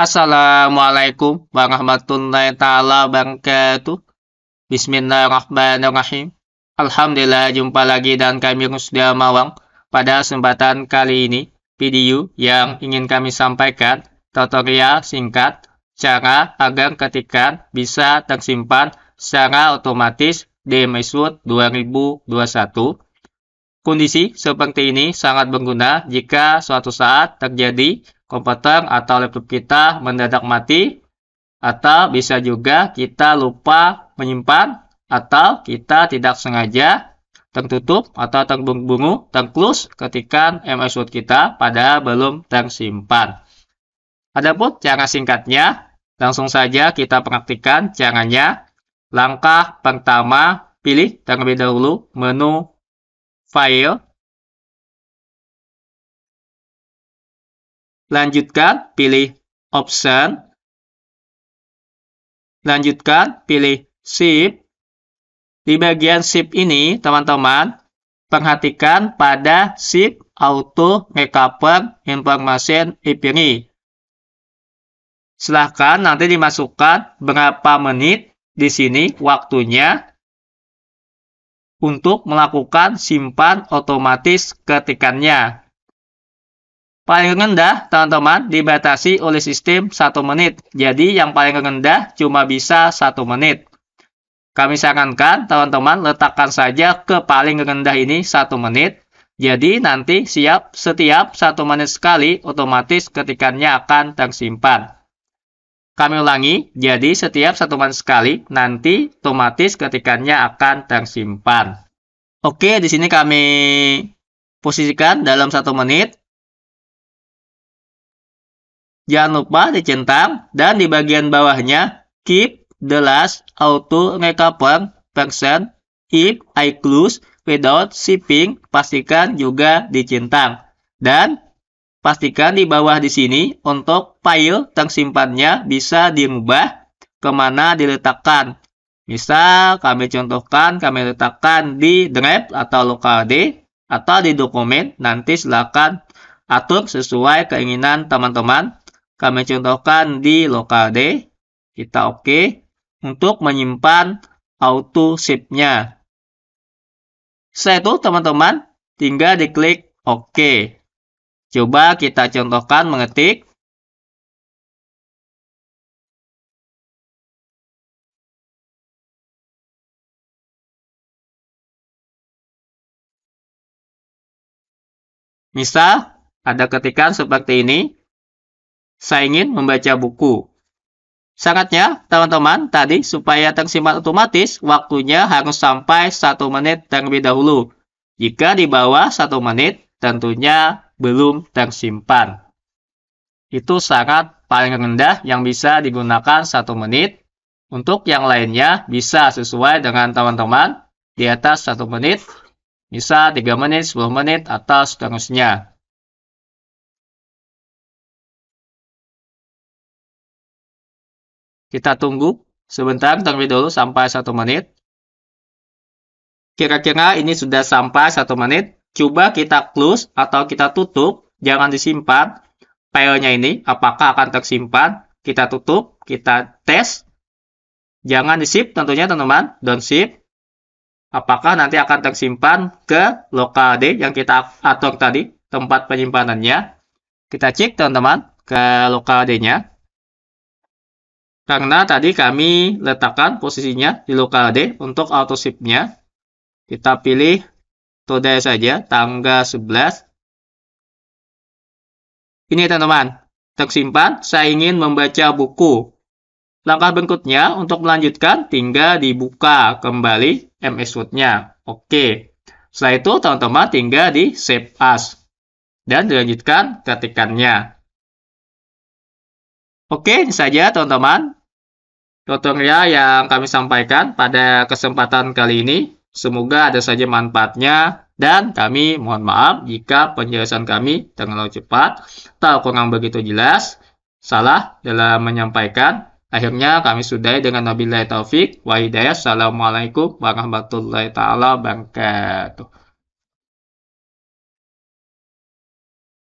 Assalamualaikum warahmatullahi taala wabarakatuh. Bismillahirrahmanirrahim. Alhamdulillah jumpa lagi dan kami sudah Mawang. Pada kesempatan kali ini, video yang ingin kami sampaikan tutorial singkat cara agar ketikan bisa tersimpan secara otomatis di Mesut 2021. Kondisi seperti ini sangat berguna jika suatu saat terjadi komputer atau laptop kita mendadak mati, atau bisa juga kita lupa menyimpan, atau kita tidak sengaja tertutup atau terbungu, terklus ketika MS Word kita pada belum tersimpan. Adapun cara singkatnya, langsung saja kita praktikkan caranya. Langkah pertama, pilih terlebih dahulu menu File Lanjutkan, pilih option. Lanjutkan, pilih shift. Di bagian shift ini, teman-teman, perhatikan pada shift auto recover information IPRI. Silahkan nanti dimasukkan berapa menit di sini waktunya untuk melakukan simpan otomatis ketikannya. Paling rendah, teman-teman, dibatasi oleh sistem satu menit. Jadi, yang paling rendah cuma bisa satu menit. Kami sarankan, teman-teman, letakkan saja ke paling rendah ini satu menit. Jadi, nanti siap setiap satu menit sekali, otomatis ketikannya akan tersimpan. Kami ulangi, jadi setiap satu menit sekali, nanti otomatis ketikannya akan tersimpan. Oke, di sini kami posisikan dalam satu menit Jangan lupa dicentang dan di bagian bawahnya keep the last auto recover function if I close without shipping pastikan juga dicentang dan pastikan di bawah di sini untuk file tersimpannya bisa diubah kemana diletakkan misal kami contohkan kami letakkan di drive atau local D atau di dokumen nanti silakan atur sesuai keinginan teman-teman kami contohkan di lokal D. Kita oke untuk menyimpan auto ship nya Setelah itu teman-teman tinggal diklik OK. Coba kita contohkan mengetik. Misal, ada ketikan seperti ini. Saya ingin membaca buku. Sangatnya, teman-teman, tadi supaya tersimpan otomatis, waktunya harus sampai satu menit terlebih dahulu. Jika di bawah satu menit, tentunya belum tersimpan. Itu sangat paling rendah yang bisa digunakan satu menit. Untuk yang lainnya, bisa sesuai dengan teman-teman di atas satu menit, bisa tiga menit, 10 menit, atau seterusnya. Kita tunggu sebentar terlebih dulu sampai satu menit. Kira-kira ini sudah sampai satu menit. Coba kita close atau kita tutup. Jangan disimpan filenya ini. Apakah akan tersimpan? Kita tutup, kita tes. Jangan di tentunya teman-teman. Don't sip apakah nanti akan tersimpan ke lokal D yang kita atur tadi, tempat penyimpanannya. Kita cek teman-teman ke lokal D-nya. Karena tadi kami letakkan posisinya di lokal D untuk auto shift-nya. Kita pilih Today saja, tanggal 11. Ini teman-teman, tersimpan, saya ingin membaca buku. Langkah berikutnya untuk melanjutkan, tinggal dibuka kembali MS Word-nya. Oke. Setelah itu, teman-teman tinggal di Save As. Dan dilanjutkan ketikannya. Oke, ini saja teman-teman tutorial yang kami sampaikan pada kesempatan kali ini. Semoga ada saja manfaatnya dan kami mohon maaf jika penjelasan kami terlalu cepat atau kurang begitu jelas, salah dalam menyampaikan. Akhirnya kami sudahi dengan wabillahi taufik wa hidayah. Assalamualaikum warahmatullahi taala wabarakatuh.